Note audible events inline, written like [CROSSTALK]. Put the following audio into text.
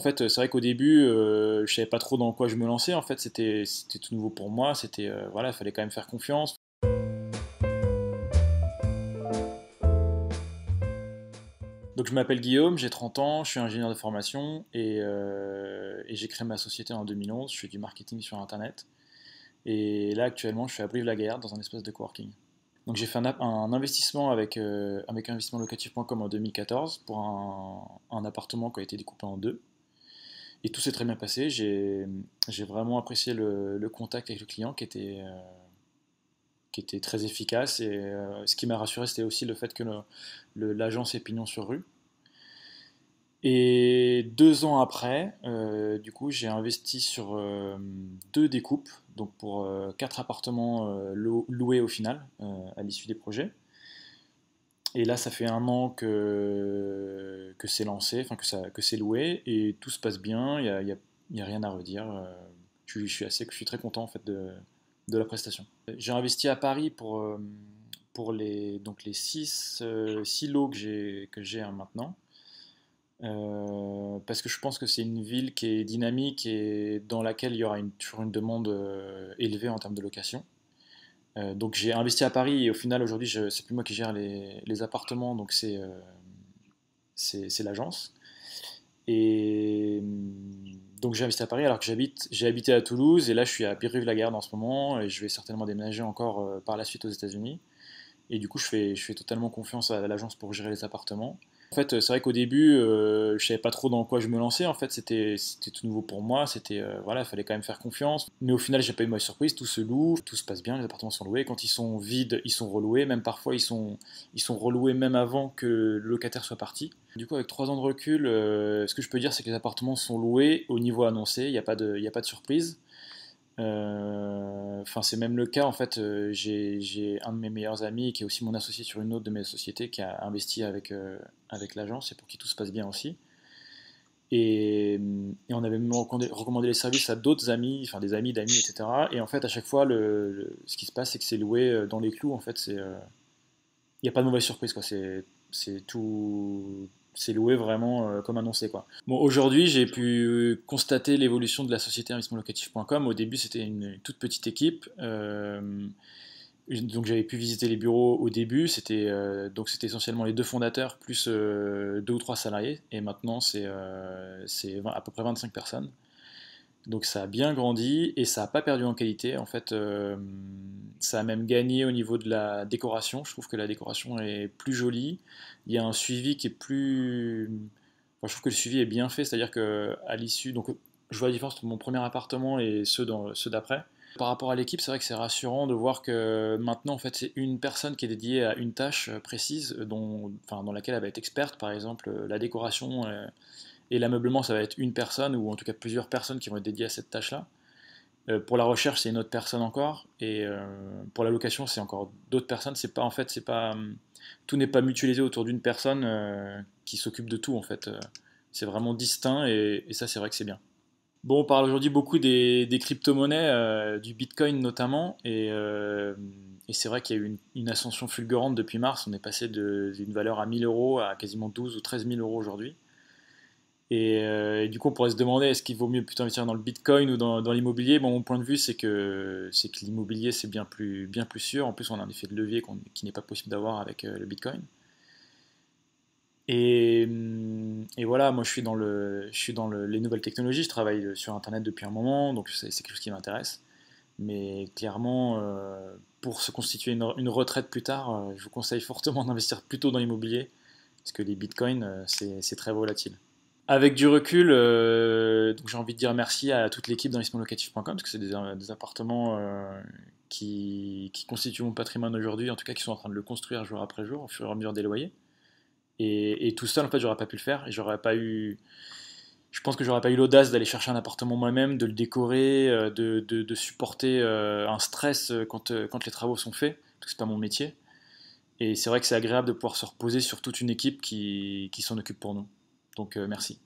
En fait, euh, c'est vrai qu'au début, je euh, je savais pas trop dans quoi je me lançais. En fait, c'était tout nouveau pour moi. C'était euh, voilà, il fallait quand même faire confiance. Donc, je m'appelle Guillaume, j'ai 30 ans, je suis ingénieur de formation et, j'ai créé ma société en 2011. Je fais du marketing sur Internet. Et là, actuellement, je suis à Brive-la-Gaillarde dans un espace de coworking. Donc, j'ai fait un, investissement avec, avec investissementlocatif.com en 2014 pour un appartement qui a été découpé en deux. Et tout s'est très bien passé. J'ai vraiment apprécié le, contact avec le client qui était, euh, qui était très efficace. Et euh, ce qui m'a rassuré, c'était aussi le fait que l'agence est pignon sur rue. Et deux ans après, euh, du coup, j'ai investi sur deux découpes, donc pour quatre appartements loués au final, à l'issue des projets. Et là, ça fait un an que, que c'est lancé, enfin que, ça, que c'est loué, et tout se passe bien, il n'y a, y a, y a, rien à redire. Euh, je, je, suis assez, je suis très content en fait de, de la prestation. J'ai investi à Paris pour, euh, pour les, donc les six, euh, six lots que j'ai, que j'ai hein, maintenant. parce que je pense que c'est une ville qui est dynamique et dans laquelle il y aura une, toujours une demande élevée en termes de location. Euh, donc j'ai investi à Paris et au final aujourd'hui c'est plus moi qui gère les, appartements donc c'est euh, l'agence et hum, donc j'ai investi à Paris alors que j'habite j'ai habité à Toulouse et là je suis à Pierre-Rive-la-Garde en ce moment et je vais certainement déménager encore euh, par la suite aux États-Unis et du coup, je fais, je fais totalement confiance à l'agence pour gérer les appartements. En fait, euh, c'est vrai qu'au début, je euh, je savais pas trop dans quoi je me lançais. En fait, c'était tout nouveau pour moi. C'était euh, voilà, il fallait quand même faire confiance. Mais au final, j'ai pas eu ma surprise. Tout se loue, tout se passe bien. Les appartements sont loués. Quand ils sont vides, ils sont reloués. Même parfois, ils sont ils sont reloués même avant que le locataire soit parti. Du coup, avec trois ans de recul, ce que je peux dire, c'est que les appartements sont loués au niveau annoncé. Il n'y a pas de il a pas de surprise. Euh, enfin, c'est même le cas en fait. Euh, j'ai un de mes meilleurs amis qui est aussi mon associé sur une autre de mes sociétés qui a investi avec, euh, avec l'agence et pour qui tout se passe bien aussi. Et, on avait même recommandé, les services à d'autres amis, enfin des amis d'amis, etc. Et en fait, à chaque fois, le, ce qui se passe, c'est que c'est loué dans les clous. En fait, il n'y a pas de mauvaise surprise. Quoi. C'est, tout, c'est loué vraiment euh, comme annoncé. Quoi. Bon, aujourd'hui, j'ai pu constater l'évolution de la société investissementlocatif.com. Au début, c'était une toute petite équipe. Euh, donc j'avais pu visiter les bureaux au début, c'était euh, donc c'était essentiellement les deux fondateurs plus deux ou trois salariés et maintenant c'est à peu près 25 personnes. Donc ça a bien grandi et ça n'a pas perdu en qualité. En fait, euh, ça a même gagné au niveau de la décoration. Je trouve que la décoration est plus jolie. Il y a un suivi qui est plus... Enfin, je trouve que le suivi est bien fait. C'est-à-dire qu'à l'issue... Donc je vois la différence entre mon premier appartement et ceux, dans, ceux d'après. Par rapport à l'équipe, c'est vrai que c'est rassurant de voir que maintenant, en fait, c'est une personne qui est dédiée à une tâche euh, précise euh, dont, dans laquelle elle va être experte. Par exemple, euh, la décoration et l'ameublement, ça va être une personne ou en tout cas plusieurs personnes qui vont être dédiées à cette tâche-là. pour la recherche, c'est une autre personne encore, et pour la location, c'est encore d'autres personnes. C'est pas en fait, c'est pas hum, tout n'est pas mutualisé autour d'une personne qui s'occupe de tout en fait. c'est vraiment distinct, et, et ça, c'est vrai que c'est bien. Bon, on parle aujourd'hui beaucoup des, crypto-monnaies, euh, du Bitcoin notamment, euh, et, c'est vrai qu'il y a eu une, ascension fulgurante depuis mars. On est passé d'une valeur à 1000 euros à quasiment 12 ou 13 000 euros aujourd'hui. Euh, et, du coup, on pourrait se demander est-ce qu'il vaut mieux plutôt investir dans le Bitcoin ou dans, l'immobilier bon, Mon point de vue, c'est que, que l'immobilier, c'est bien plus, bien plus sûr. En plus, on a un effet de levier qui n'est pas possible d'avoir avec le Bitcoin. Et et voilà, moi je suis dans, les nouvelles technologies, je travaille euh, sur Internet depuis un moment, donc c'est quelque chose qui m'intéresse. Mais clairement, euh, pour se constituer une, retraite plus tard, euh, je vous conseille fortement [LAUGHS] d'investir plutôt dans l'immobilier, parce que les bitcoins, c'est très volatile. Avec du recul, j'ai envie de dire merci à toute l'équipe d'investissementlocatif.com, parce que c'est des, appartements qui, qui, constituent mon patrimoine aujourd'hui, en tout cas qui sont en train de le construire jour après jour, au fur et à mesure des loyers. Et, tout seul, en fait, j'aurais pas pu le faire. Et j'aurais pas eu. Je pense que j'aurais pas eu l'audace d'aller chercher un appartement moi-même, de le décorer, euh, de, supporter euh, un stress euh, quand, quand les travaux sont faits, parce que c'est pas mon métier. Et c'est vrai que c'est agréable de pouvoir se reposer sur toute une équipe qui s'en occupe pour nous. Donc, merci.